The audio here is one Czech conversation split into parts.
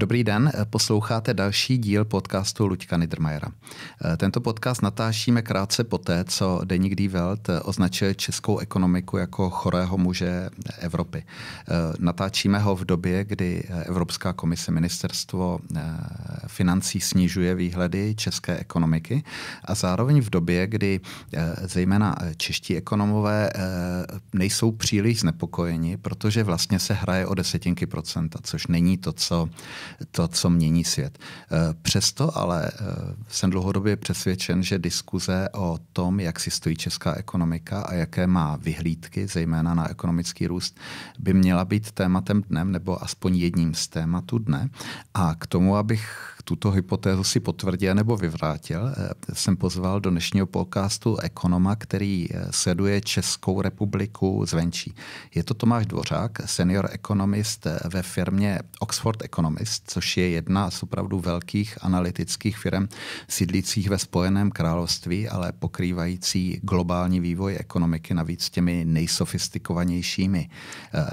Dobrý den, eh, posloucháte další díl podcastu Luďka Nidrmajera. Eh, tento podcast natáčíme krátce poté, co Deník D. Welt eh, označuje českou ekonomiku jako chorého muže Evropy. Natáčíme ho v době, kdy Evropská komise ministerstvo financí snižuje výhledy české ekonomiky a zároveň v době, kdy zejména čeští ekonomové nejsou příliš znepokojeni, protože vlastně se hraje o desetinky procenta, což není to, co to, co mění svět. Eh, přesto ale eh, jsem dlouhodobě přesvědčen, že diskuze o tom, jak si stojí česká ekonomika a jaké má vyhlídky, zejména na ekonomický růst, by měla být tématem dnem nebo aspoň jedním z tématů dne. A k tomu, abych tuto hypotézu si potvrdil nebo vyvrátil. Eh, jsem pozval do dnešního podcastu ekonoma, který eh, sleduje Českou republiku zvenčí. Je to Tomáš Dvořák, senior ekonomist eh, ve firmě Oxford Economist, což je jedna z opravdu velkých analytických firm sídlících ve Spojeném království, ale pokrývající globální vývoj ekonomiky navíc těmi nejsofistikovanějšími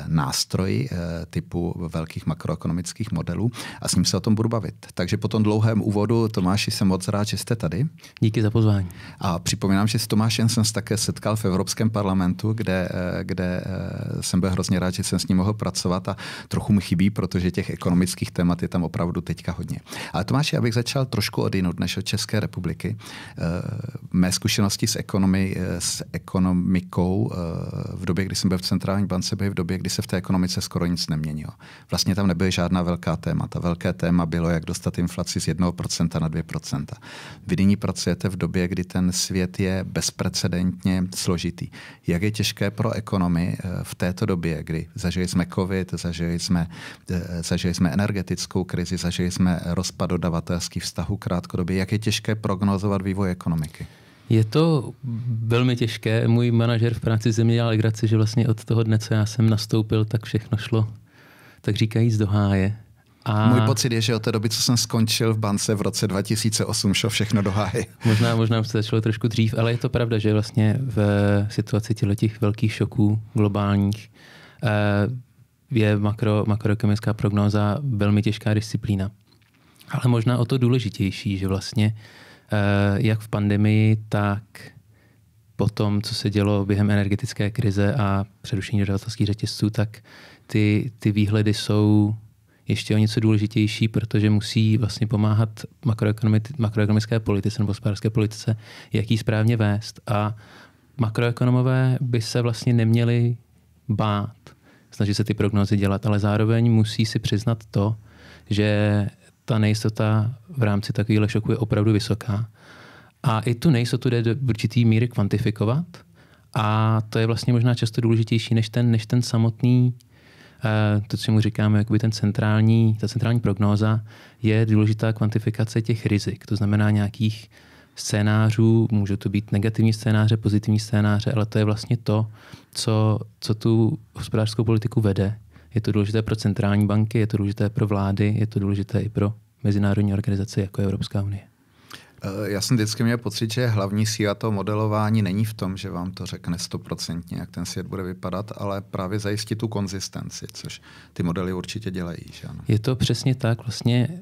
nástroji typu velkých makroekonomických modelů. A s ním se o tom budu bavit. Takže po tom dlouhém úvodu. Tomáši, jsem moc rád, že jste tady. Díky za pozvání. A připomínám, že s Tomášem jsem se také setkal v Evropském parlamentu, kde, eh, kde eh, jsem byl hrozně rád, že jsem s ním mohl pracovat a trochu mi chybí, protože těch ekonomických témat je tam opravdu teďka hodně. Ale Tomáši, abych začal trošku od jinou, než od České republiky. Eh, mé zkušenosti s, ekonomi, s ekonomikou v době, kdy jsem byl v centrální bance, byly v době, kdy se v té ekonomice skoro nic neměnilo. Vlastně tam nebyly žádná velká témata. Velké téma bylo, jak dostat inflaci z 1% na 2%. Vy nyní pracujete v době, kdy ten svět je bezprecedentně složitý. Jak je těžké pro ekonomy eh, v této době, kdy zažili jsme covid, zažili jsme, eh, zažili jsme energetickou krizi, zažili jsme rozpad dodavatelských vztahů krátkodobě, jak je těžké prognozovat vývoj ekonomiky? Je to velmi těžké. Můj manažer v práci země dělal legraci, že vlastně od toho dne, co já jsem nastoupil, tak všechno šlo, tak říkají z doháje. A... Můj pocit je, že od té doby, co jsem skončil v bance v roce 2008, šlo všechno do háhy. Možná, možná se začalo trošku dřív, ale je to pravda, že vlastně v situaci těch velkých šoků globálních eh, je makro, makroekonomická prognóza velmi těžká disciplína. Ale možná o to důležitější, že vlastně eh, jak v pandemii, tak po tom, co se dělo během energetické krize a přerušení dodavatelských řetězců, tak ty, ty výhledy jsou ještě o něco důležitější, protože musí vlastně pomáhat makroekonomické politice nebo hospodářské politice, jak ji správně vést. A makroekonomové by se vlastně neměli bát snažit se ty prognozy dělat, ale zároveň musí si přiznat to, že ta nejistota v rámci takového šoku je opravdu vysoká. A i tu nejistotu jde do určitý míry kvantifikovat. A to je vlastně možná často důležitější než ten, než ten samotný to, co mu říkáme, jakoby ten centrální, ta centrální prognóza, je důležitá kvantifikace těch rizik, to znamená nějakých scénářů, Může to být negativní scénáře, pozitivní scénáře, ale to je vlastně to, co, co tu hospodářskou politiku vede. Je to důležité pro centrální banky, je to důležité pro vlády, je to důležité i pro mezinárodní organizace jako je Evropská unie. Eh, já jsem vždycky měl pocit, že hlavní síla toho modelování není v tom, že vám to řekne stoprocentně, jak ten svět bude vypadat, ale právě zajistit tu konzistenci, což ty modely určitě dělají. Že ano? Je to přesně tak. Vlastně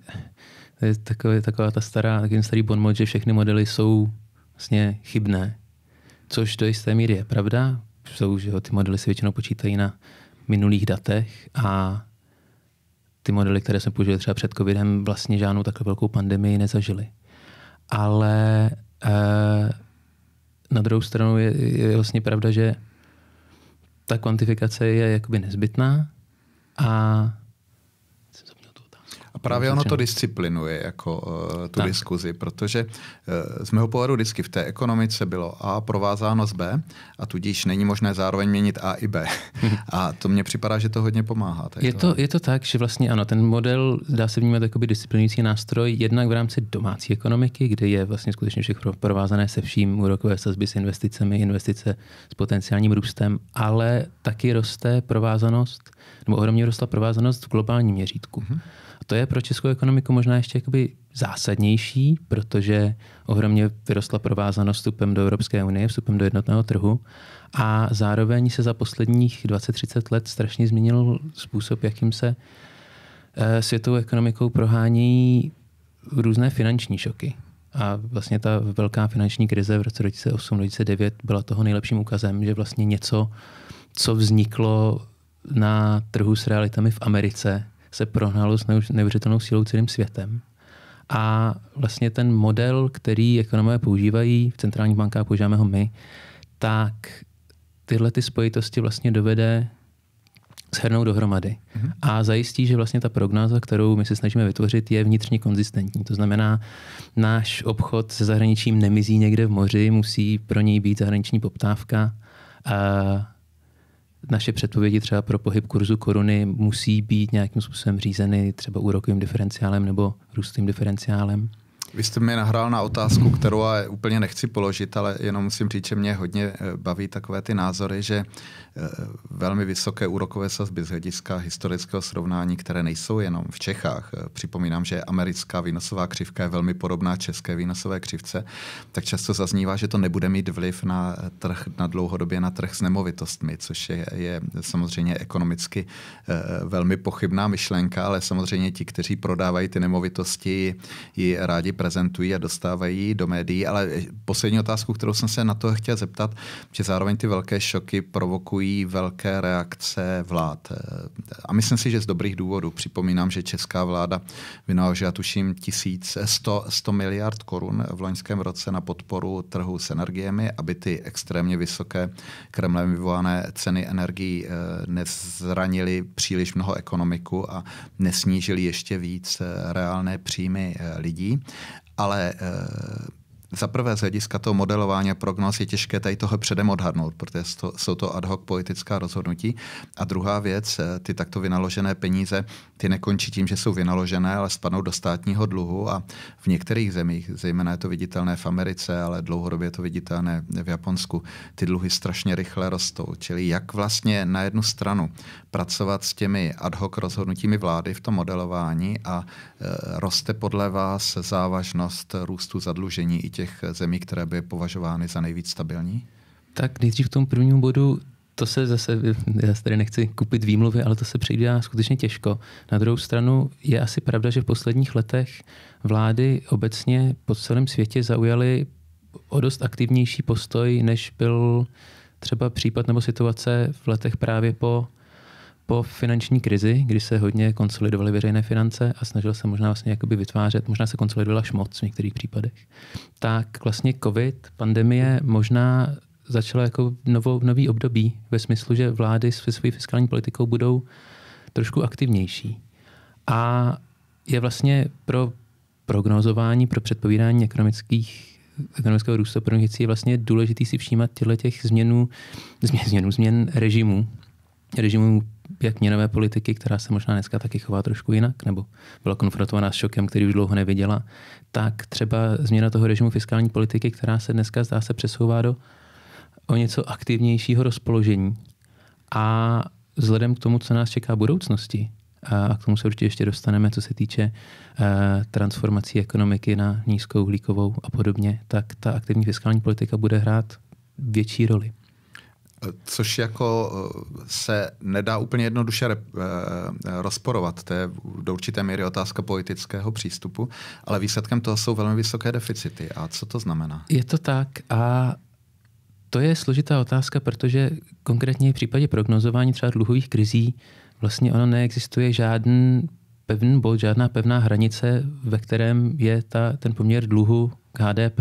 je taková, taková ta stará, takový starý mod, že všechny modely jsou vlastně chybné, což do jisté míry je pravda. Jsou, že ty modely se většinou počítají na minulých datech a ty modely, které jsme použili třeba před covidem, vlastně žádnou takovou velkou pandemii nezažili ale uh, na druhou stranu je, je vlastně pravda, že ta kvantifikace je jakoby nezbytná a právě ono to disciplinuje jako uh, tu tak. diskuzi, protože uh, z mého pohledu vždycky v té ekonomice bylo A provázáno s B a tudíž není možné zároveň měnit A i B. a to mně připadá, že to hodně pomáhá. Je to, je to tak, že vlastně ano, ten model dá se vnímat jako disciplinující nástroj jednak v rámci domácí ekonomiky, kde je vlastně skutečně všechno provázané se vším, úrokové sazby s investicemi, investice s potenciálním růstem, ale taky roste provázanost, nebo ohromně rostla provázanost v globálním měřítku. Mm-hmm to je pro českou ekonomiku možná ještě jakoby zásadnější, protože ohromně vyrostla provázanost vstupem do Evropské unie, vstupem do jednotného trhu a zároveň se za posledních 20-30 let strašně změnil způsob, jakým se eh, světovou ekonomikou prohánějí různé finanční šoky. A vlastně ta velká finanční krize v roce 2008-2009 byla toho nejlepším ukazem, že vlastně něco, co vzniklo na trhu s realitami v Americe, se prohnalo s neuvěřitelnou sílou celým světem. A vlastně ten model, který ekonomové používají v centrálních bankách, používáme ho my, tak tyhle ty spojitosti vlastně dovede shrnout dohromady mm-hmm. a zajistí, že vlastně ta prognóza, kterou my se snažíme vytvořit, je vnitřně konzistentní. To znamená, náš obchod se zahraničím nemizí někde v moři, musí pro něj být zahraniční poptávka. Uh, naše předpovědi třeba pro pohyb kurzu koruny musí být nějakým způsobem řízeny třeba úrokovým diferenciálem nebo růstovým diferenciálem? Vy jste mi nahrál na otázku, kterou já úplně nechci položit, ale jenom musím říct, že mě hodně eh, baví takové ty názory, že eh, velmi vysoké úrokové sazby z hlediska historického srovnání, které nejsou jenom v Čechách. Eh, připomínám, že americká výnosová křivka je velmi podobná české výnosové křivce, tak často zaznívá, že to nebude mít vliv na trh na dlouhodobě na trh s nemovitostmi, což je, je samozřejmě ekonomicky velmi pochybná myšlenka, ale samozřejmě ti, kteří prodávají ty nemovitosti, ji rádi prezentují a dostávají do médií. Ale poslední otázku, kterou jsem se na to chtěl zeptat, že zároveň ty velké šoky provokují velké reakce vlád. A myslím si, že z dobrých důvodů. Připomínám, že česká vláda vynaložila tuším 1100 100 miliard korun v loňském roce na podporu trhu s energiemi, aby ty extrémně vysoké Kremlem vyvolané ceny energií eh, nezranily příliš mnoho ekonomiku a nesnížily ještě víc eh, reálné příjmy eh, lidí ale eh, za prvé z hlediska toho modelování a prognóz je těžké tady toho předem odhadnout, protože to, jsou to ad hoc politická rozhodnutí. A druhá věc, eh, ty takto vynaložené peníze, ty nekončí tím, že jsou vynaložené, ale spadnou do státního dluhu a v některých zemích, zejména je to viditelné v Americe, ale dlouhodobě je to viditelné v Japonsku, ty dluhy strašně rychle rostou. Čili jak vlastně na jednu stranu pracovat s těmi ad hoc rozhodnutími vlády v tom modelování a eh, roste podle vás závažnost růstu zadlužení i těch těch zemí, které by považovány za nejvíc stabilní? Tak nejdřív v tom prvním bodu, to se zase, já tady nechci kupit výmluvy, ale to se přijde skutečně těžko. Na druhou stranu je asi pravda, že v posledních letech vlády obecně po celém světě zaujaly o dost aktivnější postoj, než byl třeba případ nebo situace v letech právě po po finanční krizi, kdy se hodně konsolidovaly veřejné finance a snažil se možná vlastně jakoby vytvářet, možná se konsolidovala až moc v některých případech, tak vlastně covid, pandemie možná začala jako novou, nový období ve smyslu, že vlády se svojí fiskální politikou budou trošku aktivnější. A je vlastně pro prognozování, pro předpovídání ekonomických ekonomického růstu pro je vlastně důležitý si všímat těchto těch změnů, změn, změn, změn režimu režimu jak měnové politiky, která se možná dneska taky chová trošku jinak, nebo byla konfrontovaná s šokem, který už dlouho neviděla, tak třeba změna toho režimu fiskální politiky, která se dneska zdá se přesouvá do o něco aktivnějšího rozpoložení. A vzhledem k tomu, co nás čeká v budoucnosti, a k tomu se určitě ještě dostaneme, co se týče e, transformací ekonomiky na nízkou uhlíkovou a podobně, tak ta aktivní fiskální politika bude hrát větší roli. Což jako eh, se nedá úplně jednoduše eh, rozporovat, to je do určité míry otázka politického přístupu, ale výsledkem toho jsou velmi vysoké deficity. A co to znamená? Je to tak a to je složitá otázka, protože konkrétně v případě prognozování třeba dluhových krizí vlastně ono neexistuje žádný pevný bod, žádná pevná hranice, ve kterém je ta, ten poměr dluhu k HDP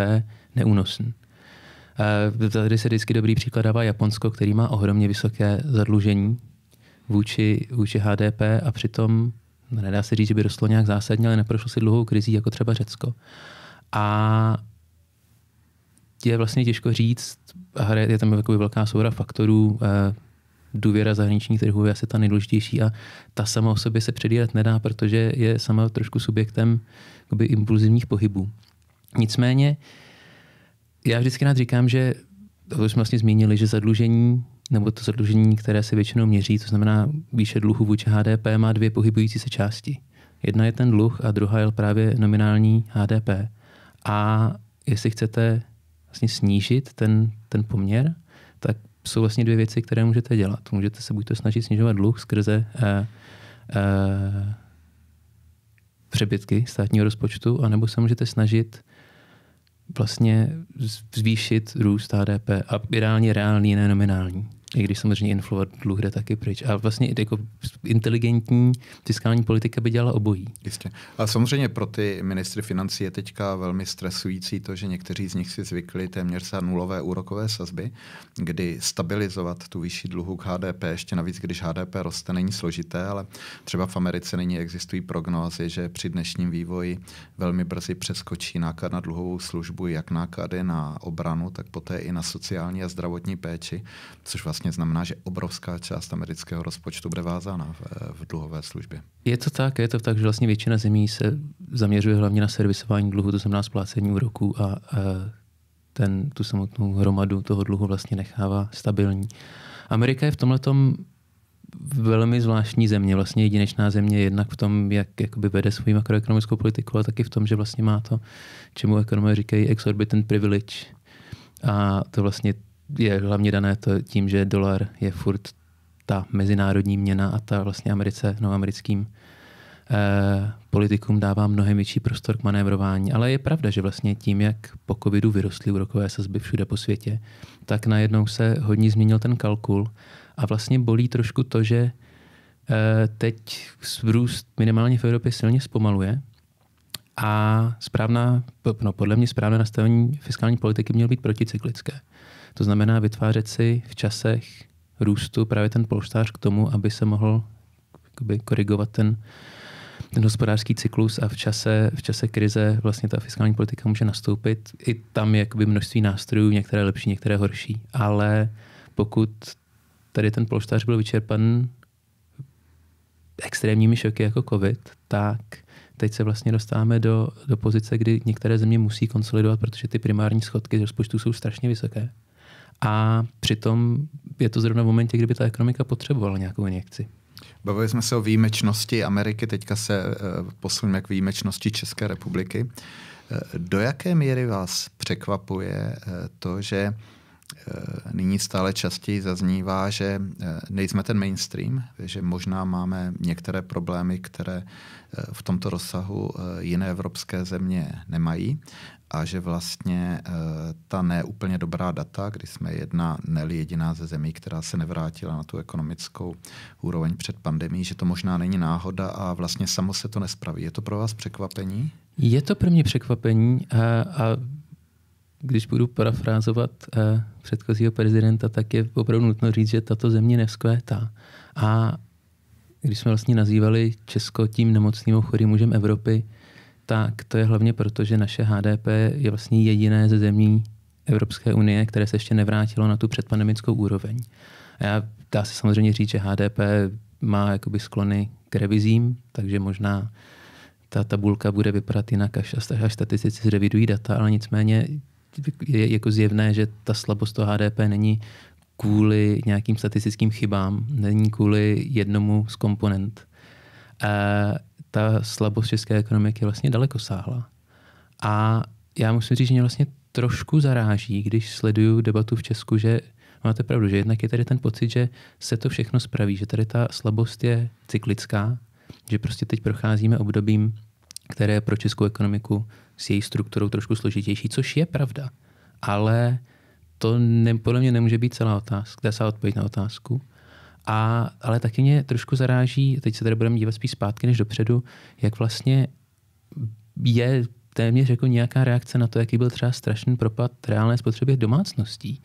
neúnosný. Eh, tady se vždycky dobrý příklad dává Japonsko, který má ohromně vysoké zadlužení vůči, vůči HDP a přitom no, nedá se říct, že by rostlo nějak zásadně, ale neprošlo si dlouhou krizí, jako třeba Řecko. A je vlastně těžko říct, je tam jako velká soura faktorů, eh, důvěra zahraničních trhů je asi ta nejdůležitější a ta sama o sobě se předírat nedá, protože je sama trošku subjektem impulzivních pohybů. Nicméně já vždycky rád říkám, že to jsme vlastně zmínili, že zadlužení nebo to zadlužení, které se většinou měří, to znamená výše dluhu vůči HDP, má dvě pohybující se části. Jedna je ten dluh a druhá je právě nominální HDP. A jestli chcete vlastně snížit ten, ten poměr, tak jsou vlastně dvě věci, které můžete dělat. Můžete se buď to snažit snižovat dluh skrze eh, eh, přebytky státního rozpočtu, anebo se můžete snažit vlastně zvýšit růst HDP a ideálně reálný, ne nominální. I když samozřejmě inflovat dluh jde taky pryč. A vlastně jako inteligentní fiskální politika by dělala obojí. Jistě. A samozřejmě pro ty ministry financí je teďka velmi stresující to, že někteří z nich si zvykli téměř za nulové úrokové sazby, kdy stabilizovat tu vyšší dluhu k HDP, ještě navíc, když HDP roste, není složité, ale třeba v Americe nyní existují prognózy, že při dnešním vývoji velmi brzy přeskočí náklad na dluhovou službu, jak náklady na obranu, tak poté i na sociální a zdravotní péči, což vlastně vlastně znamená, že obrovská část amerického rozpočtu bude vázána v, v dluhové službě. Je to tak, je to tak, že vlastně většina zemí se zaměřuje hlavně na servisování dluhu, to znamená splácení úroků a e, ten, tu samotnou hromadu toho dluhu vlastně nechává stabilní. Amerika je v tomhle velmi zvláštní země, vlastně jedinečná země jednak v tom, jak jakoby vede svou makroekonomickou politiku, ale taky v tom, že vlastně má to, čemu ekonomové říkají exorbitant privilege. A to vlastně je hlavně dané to tím, že dolar je furt ta mezinárodní měna a ta vlastně Americe, novoamerickým eh, politikům dává mnohem větší prostor k manévrování. Ale je pravda, že vlastně tím, jak po covidu vyrostly úrokové sazby všude po světě, tak najednou se hodně změnil ten kalkul a vlastně bolí trošku to, že eh, teď růst minimálně v Evropě silně zpomaluje, a správná, no podle mě správné nastavení fiskální politiky mělo být proticyklické. To znamená vytvářet si v časech růstu právě ten polštář k tomu, aby se mohl jakoby, korigovat ten, ten hospodářský cyklus a v čase, v čase krize vlastně ta fiskální politika může nastoupit. I tam je jakoby množství nástrojů, některé lepší, některé horší. Ale pokud tady ten polštář byl vyčerpan extrémními šoky jako COVID, tak teď se vlastně dostáváme do, do pozice, kdy některé země musí konsolidovat, protože ty primární schodky z rozpočtu jsou strašně vysoké a přitom je to zrovna v momentě, kdyby ta ekonomika potřebovala nějakou injekci. Bavili jsme se o výjimečnosti Ameriky, teďka se eh, posuneme k výjimečnosti České republiky. Eh, do jaké míry vás překvapuje eh, to, že Eh, nyní stále častěji zaznívá, že eh, nejsme ten mainstream, že možná máme některé problémy, které eh, v tomto rozsahu jiné evropské země nemají a že vlastně ta neúplně dobrá data, kdy jsme jedna, ne jediná ze zemí, která se nevrátila na tu ekonomickou úroveň před pandemí, že to možná není náhoda a vlastně samo se to nespraví. Je to pro vás překvapení? Je to pro mě překvapení a, a když budu parafrázovat uh, předchozího prezidenta, tak je opravdu nutno říct, že tato země nevzkvétá. A když jsme vlastně nazývali Česko tím nemocným chorým mužem Evropy, tak to je hlavně proto, že naše HDP je vlastně jediné ze zemí Evropské unie, které se ještě nevrátilo na tu předpandemickou úroveň. A já, dá se samozřejmě říct, že HDP má jakoby sklony k revizím, takže možná ta tabulka bude vypadat jinak, až, až statistici zrevidují data, ale nicméně je jako zjevné, že ta slabost toho HDP není kvůli nějakým statistickým chybám, není kvůli jednomu z komponent. E, ta slabost české ekonomiky vlastně daleko sáhla. A já musím říct, že mě vlastně trošku zaráží, když sleduju debatu v Česku, že máte pravdu, že jednak je tady ten pocit, že se to všechno spraví, že tady ta slabost je cyklická, že prostě teď procházíme obdobím, které je pro českou ekonomiku s její strukturou trošku složitější, což je pravda. Ale to ne, podle mě nemůže být celá otázka, dá se odpovědět na otázku. A, ale taky mě trošku zaráží, teď se tady budeme dívat spíš zpátky než dopředu, jak vlastně je téměř jako nějaká reakce na to, jaký byl třeba strašný propad reálné spotřeby domácností.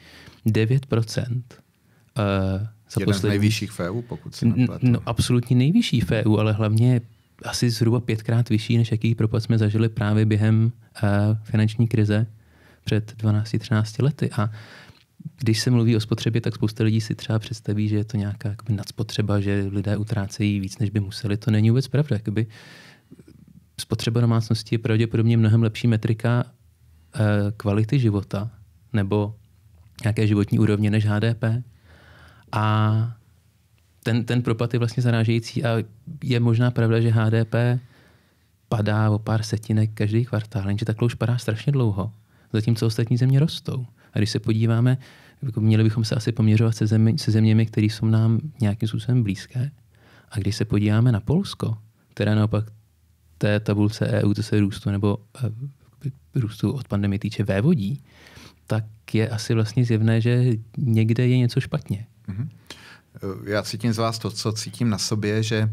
9% eh, za Jeden poslední... z nejvyšších FEU, pokud se nepletu. No, absolutně nejvyšší FEU, ale hlavně asi zhruba pětkrát vyšší, než jaký propad jsme zažili právě během uh, finanční krize před 12-13 lety. A když se mluví o spotřebě, tak spousta lidí si třeba představí, že je to nějaká jakoby, nadspotřeba, že lidé utrácejí víc, než by museli. To není vůbec pravda. Jakoby spotřeba domácnosti je pravděpodobně mnohem lepší metrika uh, kvality života nebo nějaké životní úrovně než HDP. A ten, ten propad je vlastně zarážející a je možná pravda, že HDP padá o pár setinek každý kvartál, jenže takhle už padá strašně dlouho, zatímco ostatní země rostou. A když se podíváme, jako měli bychom se asi poměřovat se, zemi, se zeměmi, které jsou nám nějakým způsobem blízké. A když se podíváme na Polsko, které naopak té tabulce EU, to se růstu nebo eh, růstu od pandemie týče vévodí, tak je asi vlastně zjevné, že někde je něco špatně. Mm-hmm. Eh, já cítím z vás to, co cítím na sobě, že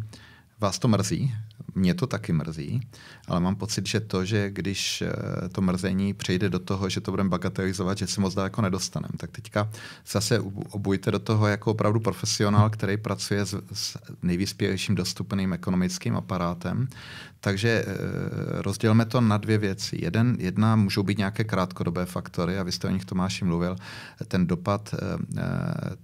vás to mrzí, mě to taky mrzí, ale mám pocit, že to, že když eh, to mrzení přejde do toho, že to budeme bagatelizovat, že se moc daleko nedostaneme, tak teďka zase obujte do toho jako opravdu profesionál, který pracuje s, s nejvyspělejším dostupným ekonomickým aparátem. Takže eh, rozdělme to na dvě věci. Jeden, jedna můžou být nějaké krátkodobé faktory, a vy jste o nich Tomáši mluvil. Ten dopad eh,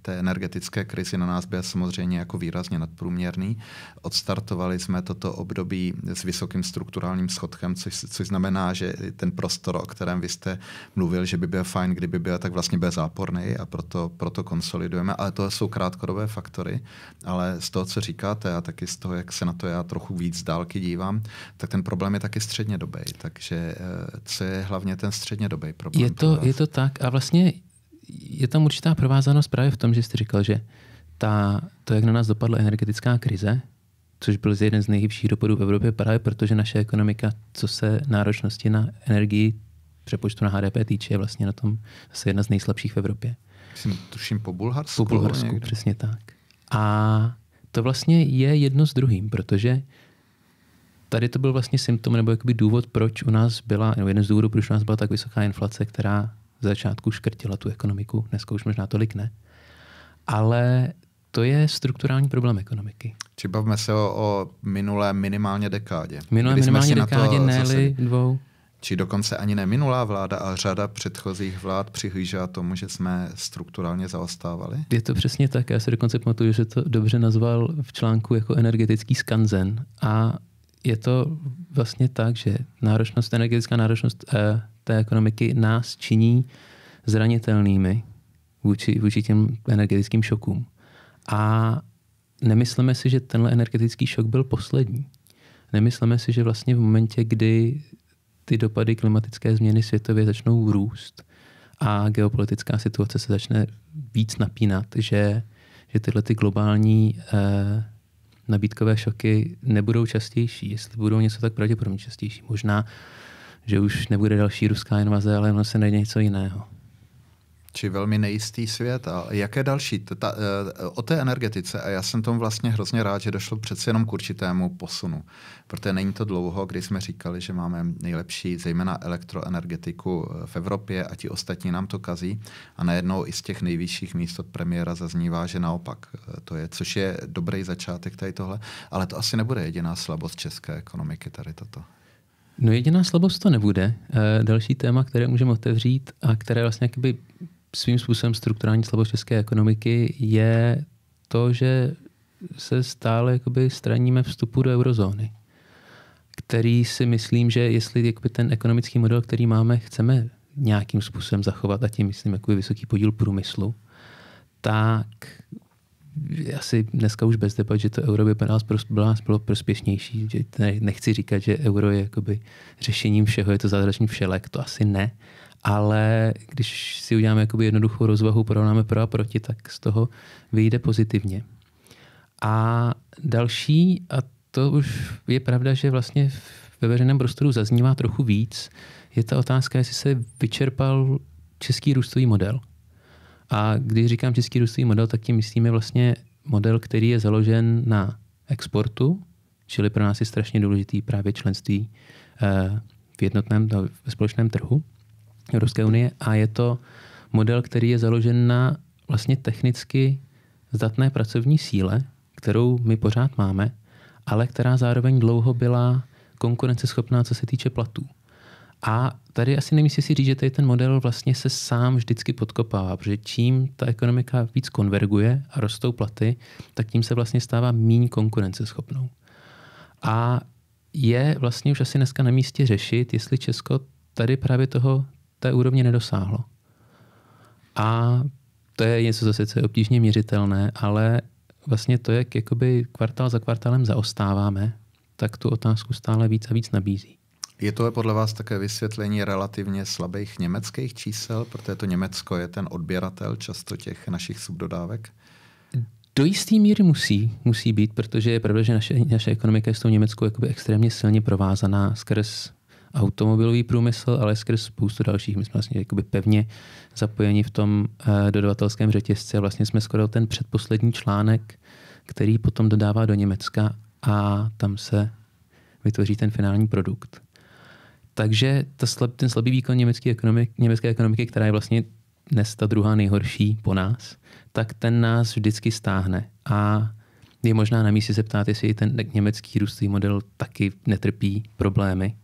té energetické krizi na nás byl samozřejmě jako výrazně nadprůměrný. Odstartovali jsme toto období s vysokým strukturálním vertikálním schodkem, což, což znamená, že ten prostor, o kterém vy jste mluvil, že by byl fajn, kdyby byl, tak vlastně byl záporný a proto, proto konsolidujeme. Ale to jsou krátkodobé faktory, ale z toho, co říkáte a taky z toho, jak se na to já trochu víc dálky dívám, tak ten problém je taky středně dobej. Takže eh, co je hlavně ten středně dobej problém? Je to, je to tak a vlastně je tam určitá provázanost právě v tom, že jste říkal, že ta, to, jak na nás dopadla energetická krize, což byl z jeden z nejhybších dopadů v Evropě právě protože naše ekonomika, co se náročnosti na energii přepočtu na HDP týče, je vlastně na tom zase jedna z nejslabších v Evropě. Myslím, tuším po Bulharsku. Po Bulharsku, někde. přesně tak. A to vlastně je jedno s druhým, protože tady to byl vlastně symptom nebo jakoby důvod, proč u nás byla, nebo jeden z důvodů, proč u nás byla tak vysoká inflace, která v začátku škrtila tu ekonomiku, dneska už možná tolik ne. Ale to je strukturální problém ekonomiky. Či bavme se o, o minulé minimálně dekádě. Minulé Kdy minimálně dekádě, ne dvou. Či dokonce ani ne minulá vláda, ale řada předchozích vlád přihlížela tomu, že jsme strukturálně zaostávali? Je to přesně tak. Já se dokonce pamatuju, že to dobře nazval v článku jako energetický skanzen. A je to vlastně tak, že náročnost, energetická náročnost eh, té ekonomiky nás činí zranitelnými vůči, vůči těm energetickým šokům. A nemyslíme si, že tenhle energetický šok byl poslední. Nemyslíme si, že vlastně v momentě, kdy ty dopady klimatické změny světově začnou růst a geopolitická situace se začne víc napínat, že, že tyhle ty globální eh, nabídkové šoky nebudou častější, jestli budou něco tak pravděpodobně častější. Možná, že už nebude další ruská invaze, ale ono se najde něco jiného či velmi nejistý svět. A jaké další? Ta, eh, o té energetice, a já jsem tomu vlastně hrozně rád, že došlo přeci jenom k určitému posunu, protože není to dlouho, kdy jsme říkali, že máme nejlepší, zejména elektroenergetiku eh, v Evropě a ti ostatní nám to kazí. A najednou i z těch nejvyšších míst od premiéra zaznívá, že naopak eh, to je, což je dobrý začátek tady tohle, ale to asi nebude jediná slabost české ekonomiky tady toto. No jediná slabost to nebude. E, další téma, které můžeme otevřít a které vlastně jakoby svým způsobem strukturální slabost české ekonomiky je to, že se stále jakoby straníme vstupu do eurozóny, který si myslím, že jestli jakoby ten ekonomický model, který máme, chceme nějakým způsobem zachovat, a tím myslím jakoby vysoký podíl průmyslu, tak asi dneska už bez debat, že to euro by pro nás bylo, bylo prospěšnější. Že nechci říkat, že euro je jakoby řešením všeho, je to zázračný všelek, to asi ne ale když si uděláme jakoby jednoduchou rozvahu, porovnáme pro a proti, tak z toho vyjde pozitivně. A další, a to už je pravda, že vlastně ve veřejném prostoru zaznívá trochu víc, je ta otázka, jestli se vyčerpal český růstový model. A když říkám český růstový model, tak tím myslíme vlastně model, který je založen na exportu, čili pro nás je strašně důležitý právě členství eh, v jednotném, no, ve společném trhu. Evropské unie a je to model, který je založen na vlastně technicky zdatné pracovní síle, kterou my pořád máme, ale která zároveň dlouho byla konkurenceschopná, co se týče platů. A tady asi nemyslím si říct, že tady ten model vlastně se sám vždycky podkopává, protože čím ta ekonomika víc konverguje a rostou platy, tak tím se vlastně stává méně konkurenceschopnou. A je vlastně už asi dneska na místě řešit, jestli Česko tady právě toho té úrovně nedosáhlo. A to je něco, co je obtížně měřitelné, ale vlastně to, jak jakoby kvartál za kvartálem zaostáváme, tak tu otázku stále víc a víc nabízí. Je to podle vás také vysvětlení relativně slabých německých čísel, protože to Německo je ten odběratel často těch našich subdodávek? Do jisté míry musí, musí být, protože je pravda, že naše, naše ekonomika je s tou Německou extrémně silně provázaná skrz automobilový průmysl, ale skrz spoustu dalších. My jsme vlastně jakoby pevně zapojeni v tom eh, dodavatelském řetězci vlastně jsme skoro ten předposlední článek, který potom dodává do Německa a tam se vytvoří ten finální produkt. Takže ta slab, ten slabý výkon německé ekonomiky, německé ekonomiky, která je vlastně dnes ta druhá nejhorší po nás, tak ten nás vždycky stáhne. A je možná na místě se ptát, jestli ten německý růstový model taky netrpí problémy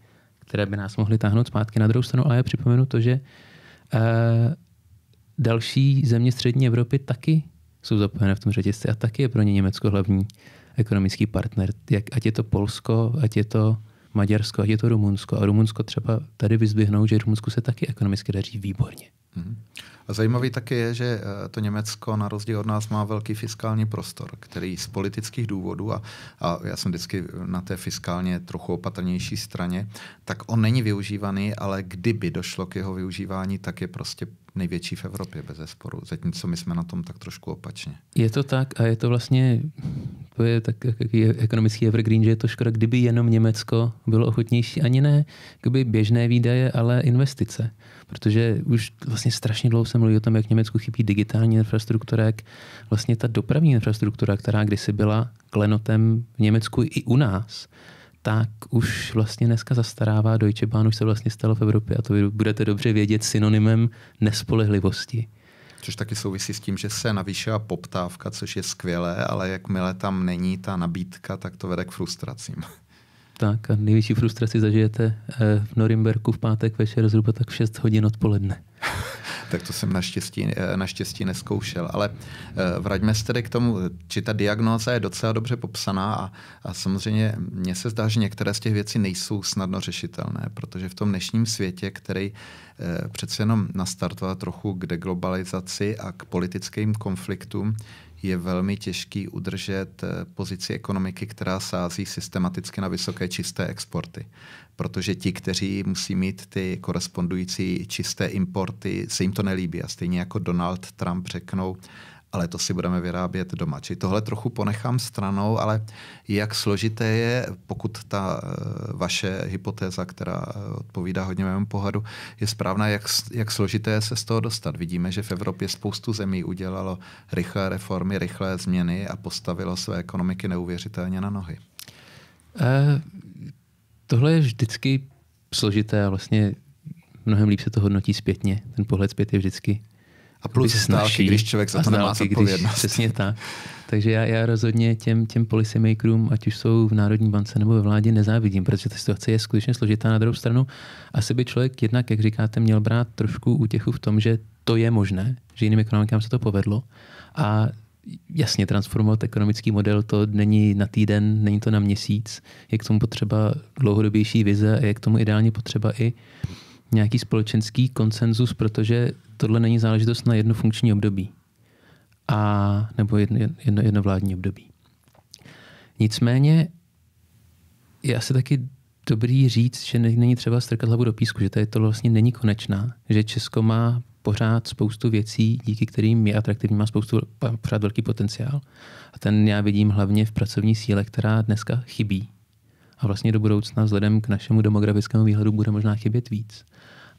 které by nás mohly táhnout zpátky. Na druhou stranu ale já připomenu to, že e, další země střední Evropy taky jsou zapojené v tom řetězci a taky je pro ně Německo hlavní ekonomický partner. Jak, ať je to Polsko, ať je to Maďarsko, ať je to Rumunsko. A Rumunsko třeba tady vyzběhnou, že Rumunsku se taky ekonomicky daří výborně. Mhm. A zajímavý také je, že eh, to Německo na rozdíl od nás má velký fiskální prostor, který z politických důvodů, a, a já jsem vždycky na té fiskálně trochu opatrnější straně, tak on není využívaný, ale kdyby došlo k jeho využívání, tak je prostě největší v Evropě, bez zesporu. Zatímco my jsme na tom tak trošku opačně. Je to tak a je to vlastně, to je tak je ekonomický evergreen, že je to škoda, kdyby jenom Německo bylo ochotnější, ani ne, kdyby běžné výdaje, ale investice protože už vlastně strašně dlouho se mluví o tom, jak Německu chybí digitální infrastruktura, jak vlastně ta dopravní infrastruktura, která kdysi byla klenotem v Německu i u nás, tak už vlastně dneska zastarává. Deutsche Bahn už se vlastně stalo v Evropě a to vy budete dobře vědět synonymem nespolehlivosti. Což taky souvisí s tím, že se navýšila poptávka, což je skvělé, ale jakmile tam není ta nabídka, tak to vede k frustracím. Tak a největší frustraci zažijete eh, v Norimberku v pátek večer zhruba tak v 6 hodin odpoledne. tak to jsem naštěstí, eh, naštěstí neskoušel. Ale eh, vraťme se tedy k tomu, či ta diagnóza je docela dobře popsaná a, a samozřejmě mně se zdá, že některé z těch věcí nejsou snadno řešitelné, protože v tom dnešním světě, který přece jenom nastartoval trochu k deglobalizaci a k politickým konfliktům, je velmi těžký udržet eh, pozici ekonomiky, která sází systematicky na vysoké čisté exporty. Protože ti, kteří musí mít ty korespondující čisté importy, se jim to nelíbí. A stejně jako Donald Trump řeknou, ale to si budeme vyrábět doma. Či tohle trochu ponechám stranou, ale jak složité je, pokud ta eh, vaše hypotéza, která eh, odpovídá hodně mému pohledu, je správná, jak, jak složité je se z toho dostat. Vidíme, že v Evropě spoustu zemí udělalo rychlé reformy, rychlé změny a postavilo své ekonomiky neuvěřitelně na nohy. Eh, tohle je vždycky složité a vlastně mnohem líp se to hodnotí zpětně. Ten pohled zpět je vždycky a plus znalky, když člověk za to nemá zodpovědnost. Přesně tak. Takže já, já rozhodně těm, těm policymakerům, ať už jsou v Národní bance nebo ve vládě, nezávidím, protože ta situace je skutečně složitá. Na druhou stranu, asi by člověk jednak, jak říkáte, měl brát trošku útěchu v tom, že to je možné, že jiným ekonomikám se to povedlo. A jasně transformovat ekonomický model, to není na týden, není to na měsíc. Je k tomu potřeba dlouhodobější vize a je k tomu ideálně potřeba i nějaký společenský konsenzus, protože tohle není záležitost na jedno funkční období a nebo jedno, jedno, jedno vládní období. Nicméně je asi taky dobrý říct, že není třeba strkat hlavu do písku, že tady to vlastně není konečná, že Česko má pořád spoustu věcí, díky kterým je atraktivní, má spoustu, pořád velký potenciál. A ten já vidím hlavně v pracovní síle, která dneska chybí a vlastně do budoucna vzhledem k našemu demografickému výhledu bude možná chybět víc.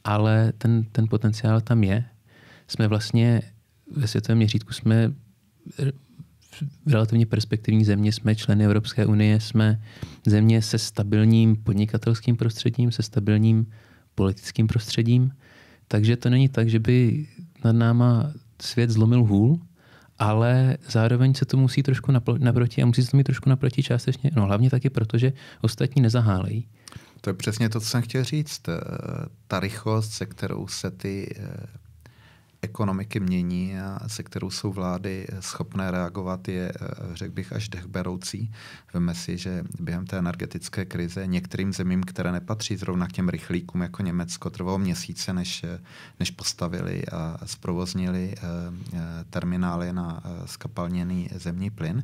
Ale ten, ten potenciál tam je. Jsme vlastně ve světovém měřítku jsme eh, relativně perspektivní země, jsme členy Evropské unie, jsme země se stabilním podnikatelským prostředím, se stabilním politickým prostředím. Takže to není tak, že by nad náma svět zlomil hůl, ale zároveň se to musí trošku naproti a musí se to mít trošku naproti částečně, no hlavně taky proto, že ostatní nezahálejí. To je přesně to, co jsem chtěl říct. Eh, ta rychlost, se kterou se ty eh, ekonomiky mění a se kterou jsou vlády eh, schopné reagovat, je, eh, řekl bych, až dechberoucí. Veme si, že během té energetické krize některým zemím, které nepatří zrovna k těm rychlíkům jako Německo, trvalo měsíce, než, eh, než postavili a zprovoznili terminály na skapalněný zemní plyn.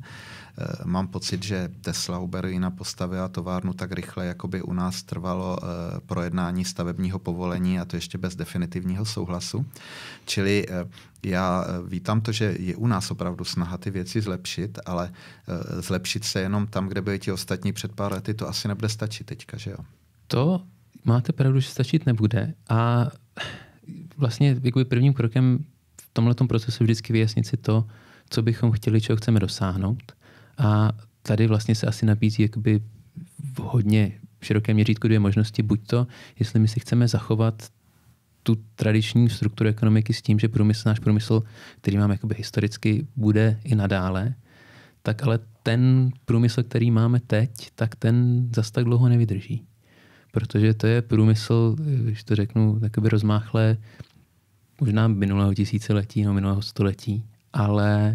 Mám pocit, že Tesla u Berlína postavila továrnu tak rychle, jako by u nás trvalo projednání stavebního povolení a to ještě bez definitivního souhlasu. Čili Čili eh, já eh, vítám to, že je u nás opravdu snaha ty věci zlepšit, ale eh, zlepšit se jenom tam, kde byli ti ostatní před pár lety, to asi nebude stačit teďka, že jo? To máte pravdu, že stačit nebude a vlastně jakoby prvním krokem v tomhle procesu vždycky vyjasnit si to, co bychom chtěli, čeho chceme dosáhnout. A tady vlastně se asi nabízí jakoby v hodně širokém měřítku dvě možnosti. Buď to, jestli my si chceme zachovat tu tradiční strukturu ekonomiky s tím, že průmysl, náš průmysl, který máme jakoby historicky, bude i nadále, tak ale ten průmysl, který máme teď, tak ten zas tak dlouho nevydrží. Protože to je průmysl, když to řeknu, takoby rozmáchlé možná minulého tisíciletí nebo minulého století, ale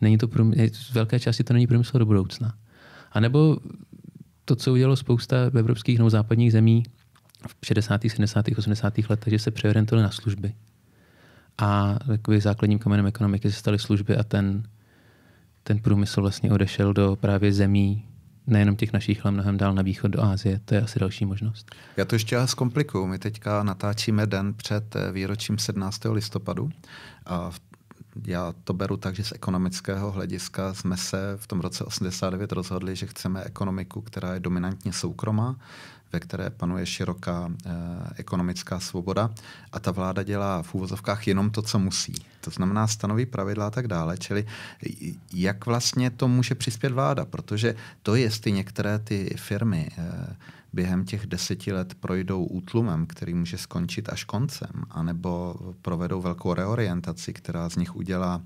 není to průmysl, v velké části to není průmysl do budoucna. A nebo to, co udělalo spousta evropských nebo západních zemí, v 60., 70., 80. letech, že se přeorientovali na služby. A takový základním kamenem ekonomiky se staly služby a ten, ten průmysl vlastně odešel do právě zemí, nejenom těch našich, ale mnohem dál na východ do Asie. To je asi další možnost. Já to ještě zkomplikuju. My teďka natáčíme den před eh, výročím 17. listopadu. A já to beru tak, že z ekonomického hlediska jsme se v tom roce 89 rozhodli, že chceme ekonomiku, která je dominantně soukromá, ve které panuje široká eh, ekonomická svoboda a ta vláda dělá v úvozovkách jenom to, co musí to znamená stanoví pravidla a tak dále, čili jak vlastně to může přispět vláda, protože to, jestli některé ty firmy eh, během těch deseti let projdou útlumem, který může skončit až koncem, anebo provedou velkou reorientaci, která z nich udělá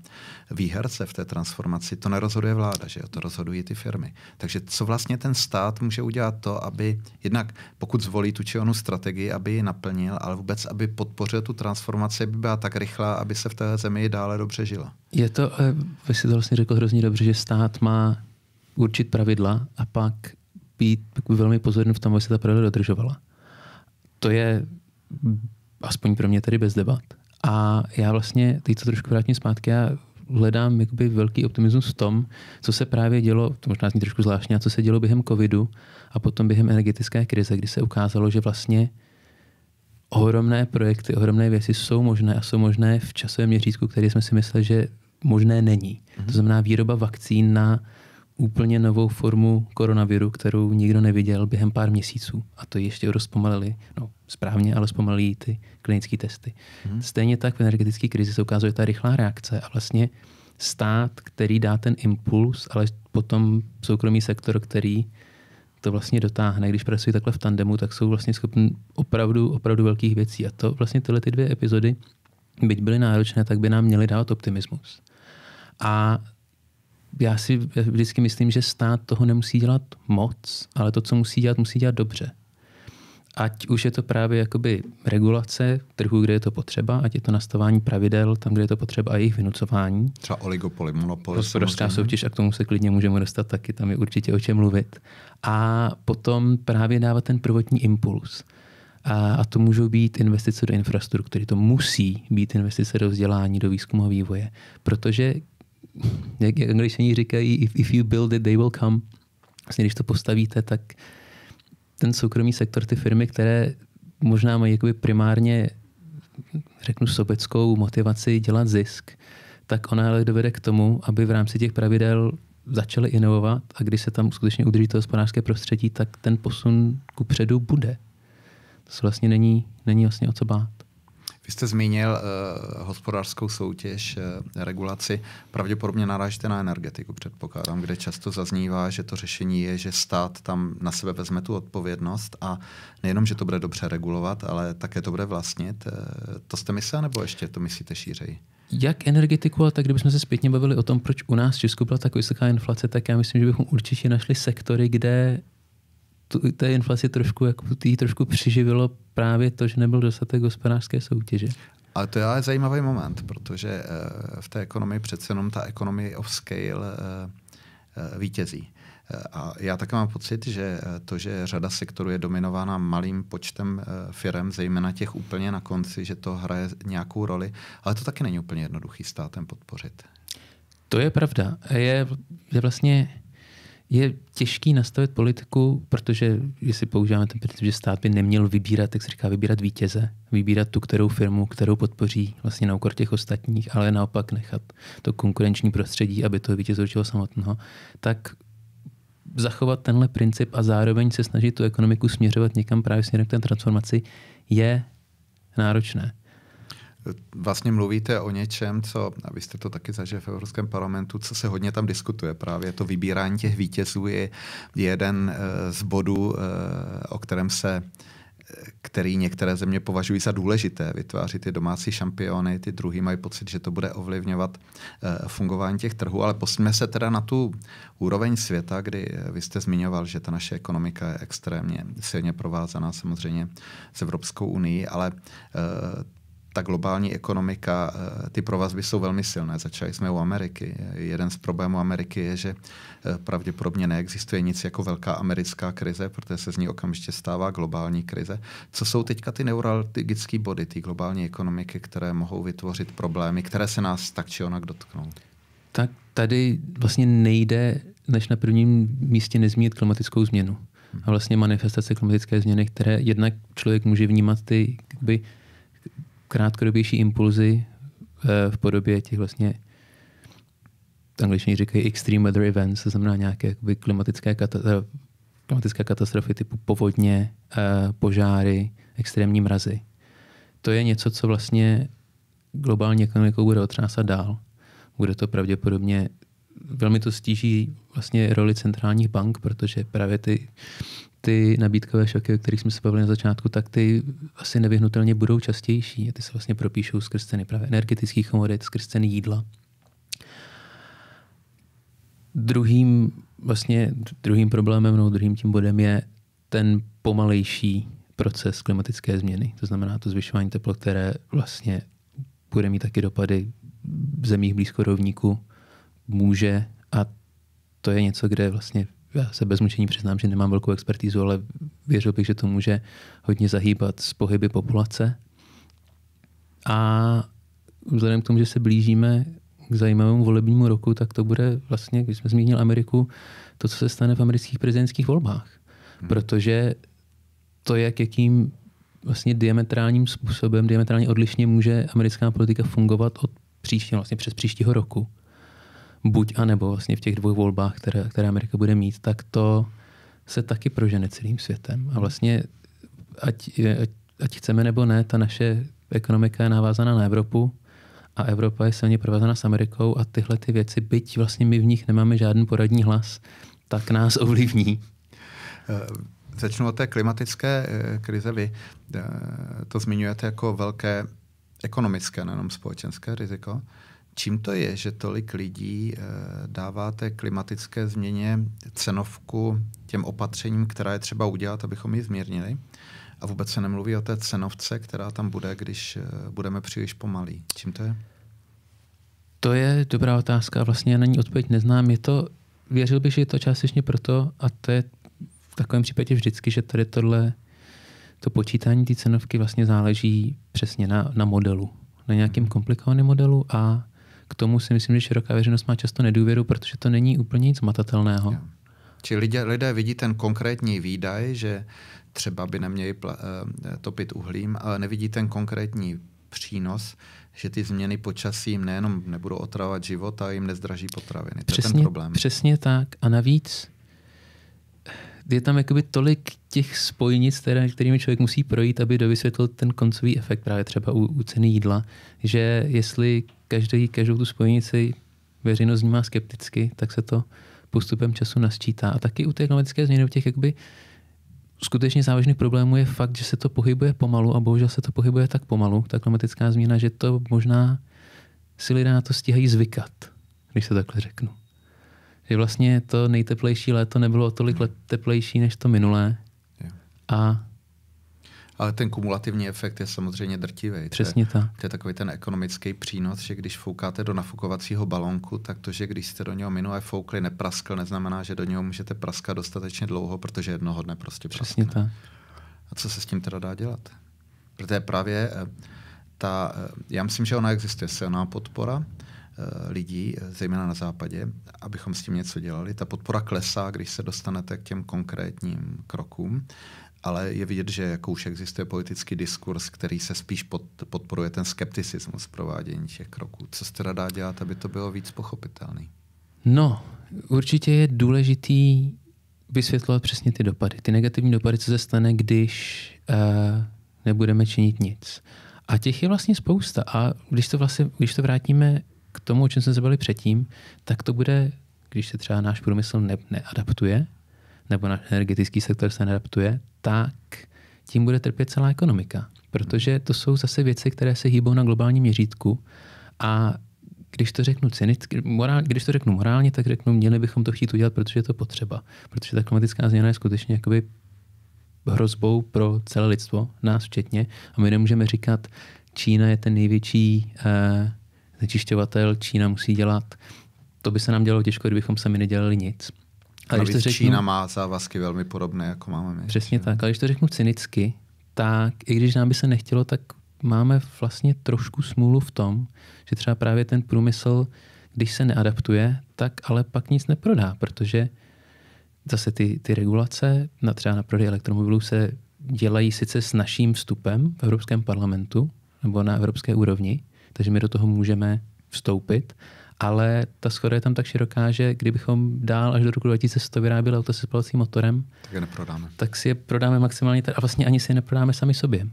výherce v té transformaci, to nerozhoduje vláda, že jo? to rozhodují ty firmy. Takže co vlastně ten stát může udělat to, aby jednak pokud zvolí tu či onu strategii, aby ji naplnil, ale vůbec, aby podpořil tu transformaci, aby byla tak rychlá, aby se v té zemi dále dobře žila. Je to, eh, vy si to vlastně řekl hrozně dobře, že stát má určit pravidla a pak být velmi pozorný v tom, aby se ta pravidla dodržovala. To je aspoň pro mě tady bez debat. A já vlastně, teď to trošku vrátím zpátky, já hledám jakoby velký optimismus v tom, co se právě dělo, to možná zní trošku zvláštně, a co se dělo během covidu a potom během energetické krize, kdy se ukázalo, že vlastně ohromné projekty, ohromné věci jsou možné a jsou možné v časovém měřítku, který jsme si mysleli, že možné není. Mm-hmm. To znamená výroba vakcín na úplně novou formu koronaviru, kterou nikdo neviděl během pár měsíců. A to ještě rozpomalili, no správně, ale zpomalili ty klinické testy. Mm-hmm. Stejně tak v energetické krizi se ukazuje ta rychlá reakce a vlastně stát, který dá ten impuls, ale potom soukromý sektor, který to vlastně dotáhne. Když pracují takhle v tandemu, tak jsou vlastně schopni opravdu, opravdu velkých věcí. A to vlastně tyhle ty dvě epizody, byť byly náročné, tak by nám měly dát optimismus. A já si vždycky myslím, že stát toho nemusí dělat moc, ale to, co musí dělat, musí dělat dobře ať už je to právě jakoby regulace trhu, kde je to potřeba, ať je to nastavování pravidel tam, kde je to potřeba a jejich vynucování. Třeba oligopoly, monopoly. Hospodářská soutěž a k tomu se klidně můžeme dostat taky, tam je určitě o čem mluvit. A potom právě dávat ten prvotní impuls. A, a to můžou být investice do infrastruktury, to musí být investice do vzdělání, do výzkumu a vývoje, protože jak, jak angličani říkají, if, if you build it, they will come. Vlastně, když to postavíte, tak ten soukromý sektor, ty firmy, které možná mají jakoby primárně, řeknu, sobeckou motivaci dělat zisk, tak ona ale dovede k tomu, aby v rámci těch pravidel začaly inovovat a když se tam skutečně udrží to hospodářské prostředí, tak ten posun ku předu bude. To se vlastně není, není vlastně o co bát. Vy jste zmínil uh, hospodářskou soutěž, uh, regulaci. Pravděpodobně narážíte na energetiku, předpokládám, kde často zaznívá, že to řešení je, že stát tam na sebe vezme tu odpovědnost a nejenom, že to bude dobře regulovat, ale také to bude vlastnit. Uh, to jste myslel, nebo ještě to myslíte šířej? Jak energetiku, ale tak kdybychom se zpětně bavili o tom, proč u nás v Česku byla tak vysoká inflace, tak já myslím, že bychom určitě našli sektory, kde tu, té inflaci trošku, jako tý trošku přiživilo právě to, že nebyl dostatek hospodářské soutěže. Ale to je ale zajímavý moment, protože eh, v té ekonomii přece jenom ta ekonomie of scale eh, eh, vítězí. A já také mám pocit, že to, že řada sektorů je dominována malým počtem firm, zejména těch úplně na konci, že to hraje nějakou roli, ale to taky není úplně jednoduchý státem podpořit. To je pravda. Je, je vlastně je těžký nastavit politiku, protože jestli používáme ten princip, že stát by neměl vybírat, tak se říká vybírat vítěze, vybírat tu, kterou firmu, kterou podpoří vlastně na úkor těch ostatních, ale naopak nechat to konkurenční prostředí, aby to vítěz určilo samotného, tak zachovat tenhle princip a zároveň se snažit tu ekonomiku směřovat někam právě směrem k té transformaci je náročné vlastně mluvíte o něčem, co, a vy jste to taky zažili v Evropském parlamentu, co se hodně tam diskutuje. Právě to vybírání těch vítězů je jeden eh, z bodů, eh, o kterém se který některé země považují za důležité, vytváří ty domácí šampiony, ty druhý mají pocit, že to bude ovlivňovat eh, fungování těch trhů, ale posíme se teda na tu úroveň světa, kdy vy jste zmiňoval, že ta naše ekonomika je extrémně silně provázaná samozřejmě s Evropskou unii, ale ta globální ekonomika, eh, ty provazby jsou velmi silné. Začali jsme u Ameriky. Eh, jeden z problémů Ameriky je, že eh, pravděpodobně neexistuje nic jako velká americká krize, protože se z ní okamžitě stává globální krize. Co jsou teďka ty neuralgické body ty globální ekonomiky, které mohou vytvořit problémy, které se nás tak či onak dotknou? Tak tady vlastně nejde, než na prvním místě nezmínit klimatickou změnu. Hm. A vlastně manifestace klimatické změny, které jednak člověk může vnímat ty, jakby, krátkodobější impulzy eh, v podobě těch vlastně angličtině říkají extreme weather events, to znamená nějaké klimatické, eh, klimatické katastrofy typu povodně, eh, požáry, extrémní mrazy. To je něco, co vlastně globální ekonomikou bude otřásat dál. Bude to pravděpodobně velmi to stíží vlastně roli centrálních bank, protože právě ty ty nabídkové šoky, o kterých jsme se bavili na začátku, tak ty asi nevyhnutelně budou častější. Ty se vlastně propíšou skrz ceny právě energetických komodit, skrz ceny jídla. Druhým, vlastně, druhým problémem, no, druhým tím bodem je ten pomalejší proces klimatické změny. To znamená to zvyšování teplot, které vlastně bude mít taky dopady v zemích blízko rovníku, může a to je něco, kde vlastně já se bez mučení přiznám, že nemám velkou expertízu, ale věřil bych, že to může hodně zahýbat z pohyby populace. A vzhledem k tomu, že se blížíme k zajímavému volebnímu roku, tak to bude vlastně, když jsme zmínili Ameriku, to, co se stane v amerických prezidentských volbách. Hmm. Protože to, jak jakým vlastně diametrálním způsobem, diametrálně odlišně může americká politika fungovat od příštího vlastně přes příštího roku, buď a nebo vlastně v těch dvou volbách, které, které Amerika bude mít, tak to se taky prožene celým světem. A vlastně, ať, ať, ať chceme nebo ne, ta naše ekonomika je navázaná na Evropu a Evropa je silně provázaná s Amerikou a tyhle ty věci, byť vlastně my v nich nemáme žádný poradní hlas, tak nás ovlivní. Eh, začnu od té klimatické eh, krize. Vy eh, to zmiňujete jako velké ekonomické, nejenom společenské riziko. Čím to je, že tolik lidí eh, dáváte klimatické změně cenovku těm opatřením, která je třeba udělat, abychom ji zmírnili? A vůbec se nemluví o té cenovce, která tam bude, když eh, budeme příliš pomalí. Čím to je? To je dobrá otázka. Vlastně na ní odpověď neznám. Je to, věřil bych, že je to částečně proto, a to je v takovém případě vždycky, že tady tohle, to počítání té cenovky vlastně záleží přesně na, na modelu. Na nějakém komplikovaném modelu a k tomu si myslím, že široká veřejnost má často nedůvěru, protože to není úplně nic matatelného. Jo. Či lidé, lidé vidí ten konkrétní výdaj, že třeba by neměli pla, eh, topit uhlím, ale nevidí ten konkrétní přínos, že ty změny počasí jim nejenom nebudou otravovat život, ale jim nezdraží potraviny. Přesně, to je ten problém. Přesně tak. A navíc je tam jakoby tolik těch spojnic, které, kterými člověk musí projít, aby dovysvětlil ten koncový efekt právě třeba u, u ceny jídla, že jestli každý, každou tu spojnici veřejnost vnímá skepticky, tak se to postupem času nasčítá. A taky u té klimatické změny, u těch jakby skutečně závažných problémů je fakt, že se to pohybuje pomalu a bohužel se to pohybuje tak pomalu, ta klimatická změna, že to možná si lidé na to stíhají zvykat, když se takhle řeknu. Že vlastně to nejteplejší léto nebylo o tolik teplejší než to minulé a ale ten kumulativní efekt je samozřejmě drtivý. Přesně Je, To je takový ten ekonomický přínos, že když foukáte do nafukovacího balonku, tak to, že když jste do něho minulé foukli, nepraskl, neznamená, že do něho můžete praskat dostatečně dlouho, protože jednoho dne prostě Přesně to. A co se s tím teda dá dělat? Protože právě eh, ta, eh, já myslím, že ona existuje silná podpora eh, lidí, zejména na západě, abychom s tím něco dělali. Ta podpora klesá, když se dostanete k těm konkrétním krokům ale je vidět, že jako už existuje politický diskurs, který se spíš pod, podporuje ten skepticismus provádění těch kroků. Co se teda dá dělat, aby to bylo víc pochopitelné? No, určitě je důležitý vysvětlovat přesně ty dopady. Ty negativní dopady, co se stane, když uh, nebudeme činit nic. A těch je vlastně spousta. A když to, vlastně, když to vrátíme k tomu, o čem jsme se bavili předtím, tak to bude, když se třeba náš průmysl ne, neadaptuje, nebo náš energetický sektor se neadaptuje, tak tím bude trpět celá ekonomika. Protože to jsou zase věci, které se hýbou na globálním měřítku a když to řeknu cynicky, morál, když to řeknu morálně, tak řeknu, měli bychom to chtít udělat, protože je to potřeba. Protože ta klimatická změna je skutečně jakoby hrozbou pro celé lidstvo, nás včetně. A my nemůžeme říkat, Čína je ten největší eh, znečišťovatel, Čína musí dělat. To by se nám dělalo těžko, kdybychom sami nedělali nic. A když to řeknu, Čína má závazky velmi podobné, jako máme my. Přesně tak, A když to řeknu cynicky, tak i když nám by se nechtělo, tak máme vlastně trošku smůlu v tom, že třeba právě ten průmysl, když se neadaptuje, tak ale pak nic neprodá, protože zase ty, ty regulace na třeba na prodej elektromobilů se dělají sice s naším vstupem v Evropském parlamentu nebo na evropské úrovni, takže my do toho můžeme vstoupit, ale ta schoda je tam tak široká, že kdybychom dál až do roku 2100 vyráběli auto se spalovacím motorem, tak, je neprodáme. tak si je prodáme maximálně, a vlastně ani si je neprodáme sami sobě.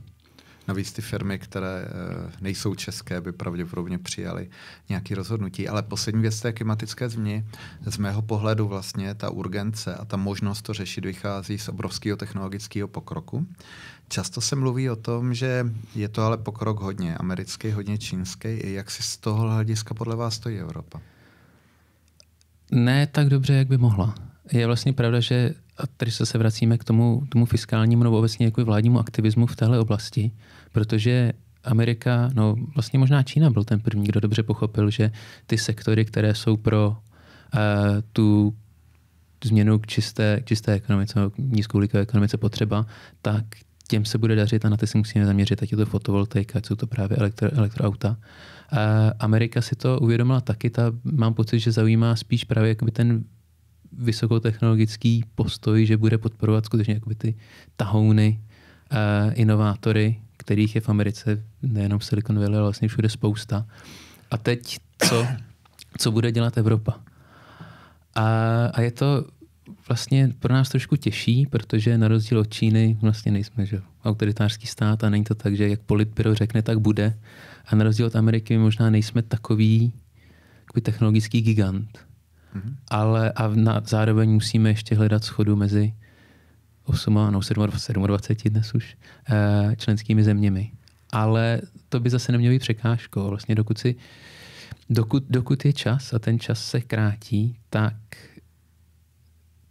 Navíc ty firmy, které eh, nejsou české, by pravděpodobně přijaly nějaké rozhodnutí. Ale poslední věc té klimatické změny, z mého pohledu vlastně ta urgence a ta možnost to řešit vychází z obrovského technologického pokroku. Často se mluví o tom, že je to ale pokrok hodně americký, hodně čínský. Jak si z toho hlediska podle vás stojí Evropa? Ne tak dobře, jak by mohla. Je vlastně pravda, že a tady se, vracíme k tomu, tomu fiskálnímu nebo obecně jako vládnímu aktivismu v téhle oblasti, protože Amerika, no vlastně možná Čína byl ten první, kdo dobře pochopil, že ty sektory, které jsou pro uh, tu změnu k čisté, k čisté ekonomice, no, nízkouhlíkové ekonomice potřeba, tak těm se bude dařit a na ty si musíme zaměřit, ať je to fotovoltaika, ať jsou to právě elektro, elektroauta. Uh, Amerika si to uvědomila taky, ta mám pocit, že zajímá spíš právě jakoby ten vysokotechnologický postoj, že bude podporovat skutečně jakoby ty tahouny, uh, inovátory, kterých je v Americe nejenom v Silicon Valley, ale vlastně všude spousta. A teď co, co bude dělat Evropa? A, a je to vlastně pro nás trošku těžší, protože na rozdíl od Číny vlastně nejsme že, autoritářský stát a není to tak, že jak politbyro řekne, tak bude. A na rozdíl od Ameriky my možná nejsme takový, takový technologický gigant, Mm-hmm. Ale a na, zároveň musíme ještě hledat schodu mezi 8, no 27, 27 dnes už, eh, členskými zeměmi. Ale to by zase nemělo být překážkou. Vlastně dokud, si, dokud, dokud je čas a ten čas se krátí, tak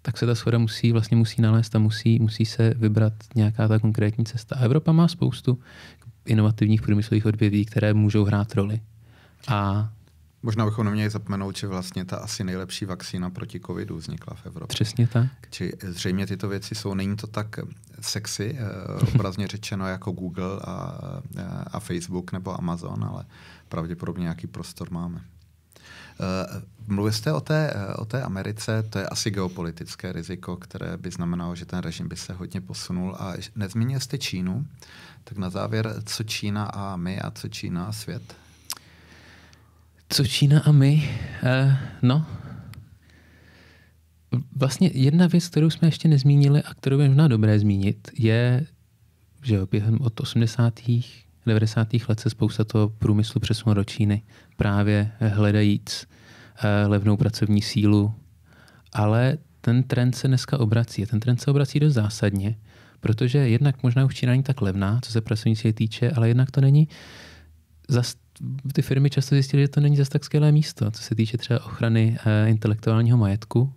tak se ta schoda musí, vlastně musí nalézt a musí, musí se vybrat nějaká ta konkrétní cesta. A Evropa má spoustu inovativních průmyslových odvětví, které můžou hrát roli. A Možná bychom neměli zapomenout, že vlastně ta asi nejlepší vakcína proti covidu vznikla v Evropě. Přesně tak. Či zřejmě tyto věci jsou, není to tak sexy, eh, obrazně řečeno, jako Google a, eh, a Facebook nebo Amazon, ale pravděpodobně nějaký prostor máme. Eh, Mluvil jste o té, o té Americe, to je asi geopolitické riziko, které by znamenalo, že ten režim by se hodně posunul. A nezmínil jste Čínu, tak na závěr, co Čína a my a co Čína a svět? Co Čína a my? Uh, no, vlastně jedna věc, kterou jsme ještě nezmínili a kterou je možná dobré zmínit, je, že během od 80. 90. let se spousta toho průmyslu přesunula do Číny, právě hledajíc eh, levnou pracovní sílu. Ale ten trend se dneska obrací. Ten trend se obrací dost zásadně, protože jednak možná už Čína není tak levná, co se pracovní síly týče, ale jednak to není zase ty firmy často zjistily, že to není zase tak skvělé místo, co se týče třeba ochrany eh, intelektuálního majetku,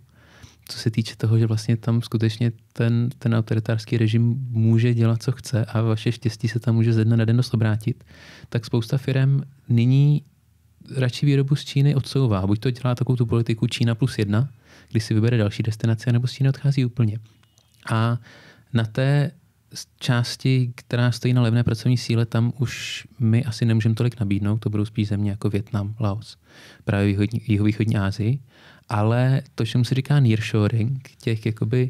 co se týče toho, že vlastně tam skutečně ten, ten autoritářský režim může dělat, co chce a vaše štěstí se tam může ze dne na den dost obrátit, tak spousta firm nyní radši výrobu z Číny odsouvá. Buď to dělá takovou tu politiku Čína plus jedna, kdy si vybere další destinaci, nebo z Číny odchází úplně. A na té z části, která stojí na levné pracovní síle, tam už my asi nemůžeme tolik nabídnout, to budou spíš země jako Větnam, Laos, právě jihovýchodní Asii, ale to, čemu se říká nearshoring, těch jakoby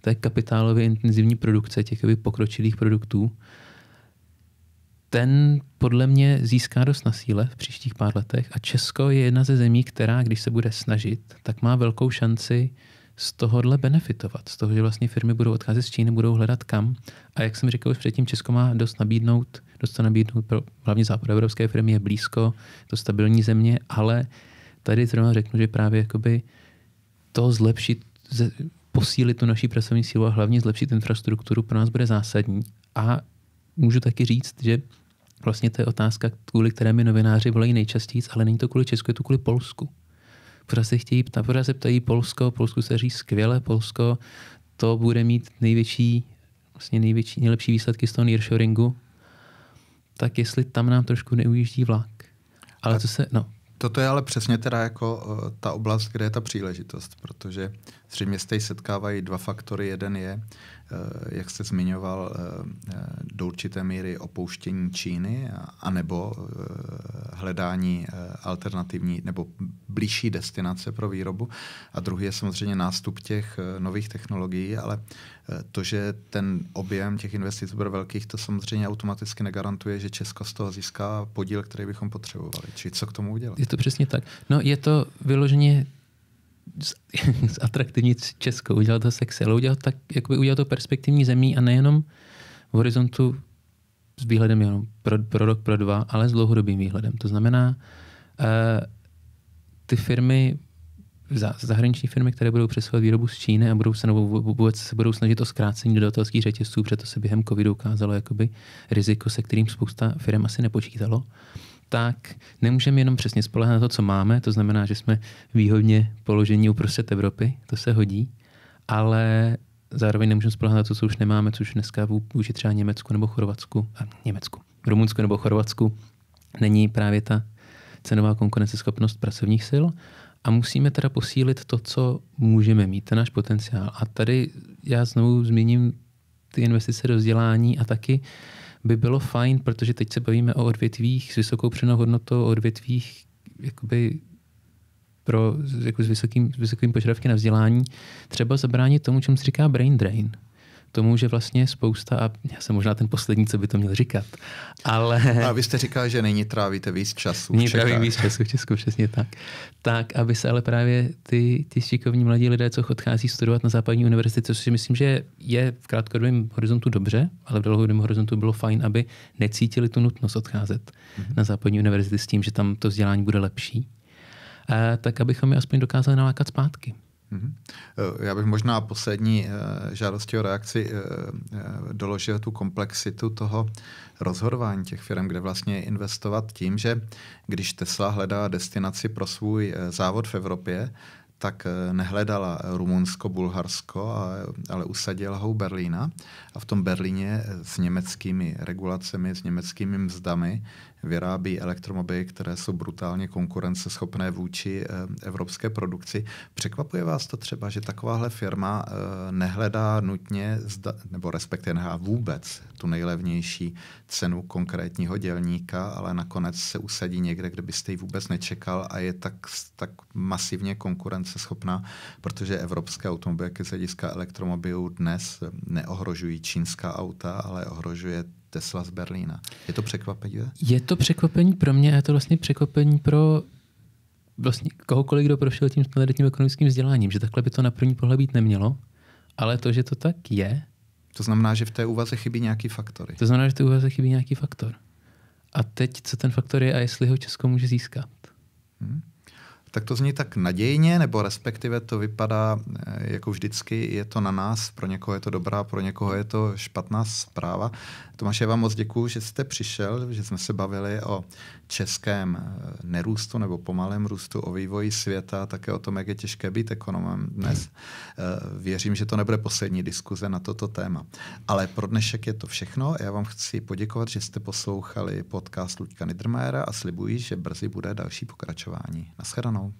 té kapitálově intenzivní produkce, těch jakoby pokročilých produktů, ten podle mě získá dost na síle v příštích pár letech a Česko je jedna ze zemí, která, když se bude snažit, tak má velkou šanci uh, z tohohle benefitovat, z toho, že vlastně firmy budou odcházet z Číny, budou hledat kam. A jak jsem říkal už předtím, Česko má dost nabídnout, dost to nabídnout pro hlavně evropské firmy, je blízko, to stabilní země, ale tady zrovna řeknu, že právě jakoby to zlepšit, posílit tu naší pracovní sílu a hlavně zlepšit infrastrukturu pro nás bude zásadní. A můžu taky říct, že vlastně to je otázka, kvůli které mi novináři volají nejčastěji, ale není to kvůli Česku, je to kvůli Polsku pořád se chtějí ptát, pořád se ptají Polsko, Polsku se říct skvěle, Polsko to bude mít největší, vlastně největší, nejlepší výsledky z toho nearshoringu, tak jestli tam nám trošku neujíždí vlak. Ale to se, no. Toto je ale přesně teda jako uh, ta oblast, kde je ta příležitost, protože zřejmě se setkávají dva faktory. Jeden je, Eh, jak jste zmiňoval, eh, eh, do určité míry opouštění Číny, anebo hledání alternativní nebo blížší destinace pro výrobu. A druhý je samozřejmě nástup těch nových technologií, ale to, že ten objem těch investic bude velkých, to samozřejmě automaticky negarantuje, že Česko z toho získá podíl, který bychom potřebovali. Či co k tomu udělat? Je to přesně tak. No, je to vyloženě zatraktivnit Česko, udělat to sexy, ale udělat, tak, jakoby udělat to perspektivní zemí a nejenom v horizontu s výhledem jenom pro, pro rok, pro dva, ale s dlouhodobým výhledem. To znamená, uh, ty firmy, zahraniční firmy, které budou přesouvat výrobu z Číny a budou se, nebo vůbec se budou snažit o zkrácení dodatelských řetězců, protože to se během covidu ukázalo jakoby riziko, se kterým spousta firm asi nepočítalo, tak nemůžeme jenom přesně spolehat na to, co máme, to znamená, že jsme výhodně položení uprostřed Evropy, to se hodí, ale zároveň nemůžeme spolehat na to, co už nemáme, což dneska je třeba Německu nebo Chorvatsku, a Německu, Rumunsku nebo Chorvatsku, není právě ta cenová konkurenceschopnost pracovních sil a musíme teda posílit to, co můžeme mít, ten náš potenciál. A tady já znovu zmíním ty investice do vzdělání a taky uh, by bylo fajn, protože teď se bavíme o odvětvích s vysokou přenohodnotou, o odvětvích jakoby pro, jako s, vysokým, s vysokým požadavky na vzdělání, třeba zabránit tomu, čemu se říká brain drain tomu, že vlastně spousta, a já jsem možná ten poslední, co by to měl říkat, ale... A vy jste říkal, že není trávíte víc času. Nyní trávím víc času v Česku, přesně tak. Tak, aby se ale právě ty, ty šikovní mladí lidé, co odchází studovat na západní univerzitě, což si myslím, že je v krátkodobém horizontu dobře, ale v dlouhodobém horizontu bylo fajn, aby necítili tu nutnost odcházet mm-hmm. na západní univerzity s tím, že tam to vzdělání bude lepší, tak abychom je aspoň dokázali nalákat zpátky. Mhm. Eh, já bych možná poslední eh, žádosti o reakci eh, doložil tu komplexitu toho rozhodování těch firm, kde vlastně investovat tím, že když Tesla hledá destinaci pro svůj závod v Evropě, tak eh, nehledala Rumunsko, Bulharsko, ale usadila ho Berlína. A v tom Berlíně eh, s německými regulacemi, s německými mzdami vyrábí elektromobily, které jsou brutálně konkurenceschopné vůči eh, evropské produkci. Překvapuje vás to třeba, že takováhle firma nehledá nutně, nebo respektive nehá vůbec tu nejlevnější cenu konkrétního dělníka, ale nakonec se usadí někde, kde byste ji vůbec nečekal a je tak, tak masivně konkurence konkurenceschopná, protože evropské automobilky z hlediska elektromobilů dnes neohrožují čínská auta, ale ohrožuje Tesla z Berlína. Je to překvapení? Je to překvapení pro mě a je to vlastně překvapení pro vlastně kohokoliv, kdo prošel tím standardním ekonomickým vzděláním, že takhle by to na první pohled být nemělo, ale to, že to tak je. To znamená, že v té úvaze chybí nějaký faktory. To znamená, že v té úvaze chybí nějaký faktor. A teď, co ten faktor je a jestli ho Česko může získat. Hmm. Tak to zní tak nadějně, nebo respektive to vypadá, eh, jako vždycky, je to na nás, pro někoho je to dobrá, pro někoho je to špatná zpráva. Tomáš, já vám moc děkuji, že jste přišel, že jsme se bavili o českém eh, nerůstu nebo pomalém růstu, o vývoji světa, také o tom, jak je těžké být ekonomem dnes. Hmm. Eh, věřím, že to nebude poslední diskuze na toto téma. Ale pro dnešek je to všechno. Já vám chci poděkovat, že jste poslouchali podcast Luďka Nidrmajera a slibuji, že brzy bude další pokračování. Naschledanou.